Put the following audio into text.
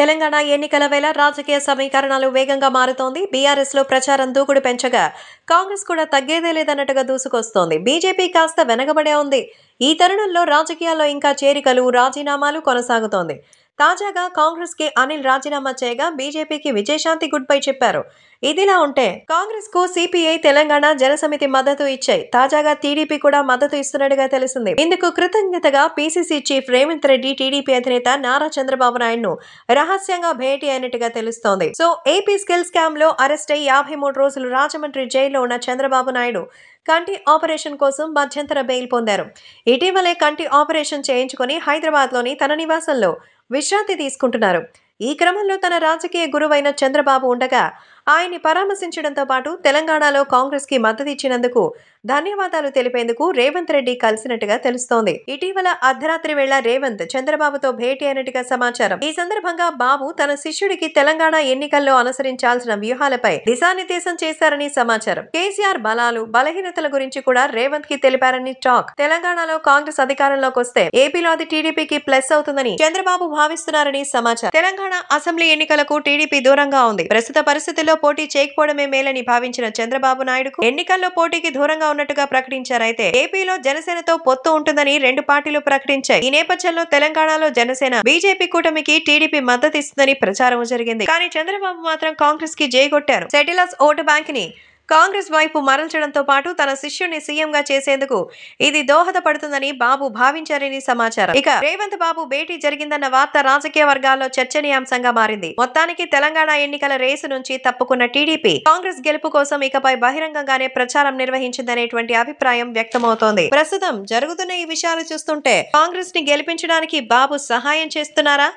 తెలంగాణ ఎన్నికల వేళ రాజకీయ సమీకరణాలు వేగంగా మారుతోంది బీఆర్ఎస్లో ప్రచారం దూకుడు పెంచగా కాంగ్రెస్ కూడా తగ్గేదే లేదన్నట్టుగా దూసుకొస్తోంది బీజేపీ కాస్త వెనకబడే ఉంది ఈ తరుణంలో రాజకీయాల్లో ఇంకా చేరికలు రాజీనామాలు కొనసాగుతోంది తాజాగా కాంగ్రెస్ కి అనిల్ రాజీనామా చేయగా బీజేపీకి విజయశాంతి గుడ్ బై చెప్పారు ఇదిలా ఉంటే కాంగ్రెస్ కు సిపిఐ తెలంగాణ జనసమితి మద్దతు ఇచ్చాయి తాజాగా టీడీపీ కూడా మద్దతు ఇస్తున్నట్టుగా తెలిసింది ఇందుకు కృతజ్ఞతగా PCC chief Revanth Reddy TDP అధినేత నారా చంద్రబాబు నాయుడును రహస్యంగా భేటీ అయినట్టుగా తెలుస్తోంది సో ఏపీ స్కిల్ స్కామ్ లో అరెస్ట్ అయి యాభై మూడు రోజులు రాజమండ్రి జైల్లో ఉన్న చంద్రబాబు నాయుడు కంటి ఆపరేషన్ కోసం మధ్యంతర బెయిల్ పొందారు ఇటీవలే కంటి ఆపరేషన్ చేయించుకుని హైదరాబాద్లోని తన నివాసంలో విశ్రాంతి తీసుకుంటున్నారు ఈ క్రమంలో తన రాజకీయ గురువైన చంద్రబాబు ఉండగా ఆయన్ని పరామర్శించడంతో పాటు తెలంగాణలో కాంగ్రెస్ కి మద్దతు ఇచ్చినందుకు ధన్యవాదాలు తెలిపేందుకు రేవంత్ రెడ్డి కలిసినట్టుగా తెలుస్తోంది ఇటీవల అర్ధరాత్రి వేళ రేవంత్ చంద్రబాబుతో భేటీ అయినట్టుగా సమాచారం ఈ సందర్భంగా బాబు తన శిష్యుడికి తెలంగాణ ఎన్నికల్లో అనుసరించాల్సిన వ్యూహాలపై దిశానిర్దేశం చేశారని సమాచారం కేసీఆర్ బలాలు బలహీనతల గురించి కూడా రేవంత్ కి తెలిపారని టాక్ తెలంగాణలో కాంగ్రెస్ అధికారంలోకి వస్తే ఏపీలో అది టీడీపీకి ప్లస్ అవుతుందని చంద్రబాబు భావిస్తున్నారని సమాచారం తెలంగాణ అసెంబ్లీ ఎన్నికలకు టీడీపీ దూరంగా ఉంది ప్రస్తుత పరిస్థితుల్లో పోటీ చేయకపోవడమే మేలని భావించిన చంద్రబాబు నాయుడుకు ఎన్నికల్లో పోటీకి దూరంగా ఉన్నట్టుగా ప్రకటించారైతే ఏపీలో జనసేనతో పొత్తు ఉంటుందని రెండు పార్టీలు ప్రకటించాయి ఈ నేపథ్యంలో తెలంగాణలో జనసేన బీజేపీ కూటమికి టీడీపీ మద్దతు ఇస్తుందని ప్రచారం జరిగింది కానీ చంద్రబాబు మాత్రం కాంగ్రెస్ కి జయగొట్టారు సెటిలర్స్ ఓటు బ్యాంక్ ని కాంగ్రెస్ వైపు మరల్చడంతో పాటు తన శిష్యుని సీఎంగా చేసేందుకు ఇది దోహదపడుతుందని బాబు భావించారని సమాచారం ఇక రేవంత్ బాబు భేటీ జరిగిందన్న వార్త రాజకీయ వర్గాల్లో చర్చనీయాంశంగా మారింది మొత్తానికి తెలంగాణ ఎన్నికల రేసు నుంచి తప్పుకున్న టీడీపీ కాంగ్రెస్ గెలుపు కోసం ఇకపై బహిరంగంగానే ప్రచారం నిర్వహించిందనేటువంటి అభిప్రాయం వ్యక్తమవుతోంది ప్రస్తుతం జరుగుతున్న ఈ విషయాలు చూస్తుంటే కాంగ్రెస్ ని గెలిపించడానికి బాబు సహాయం చేస్తున్నారా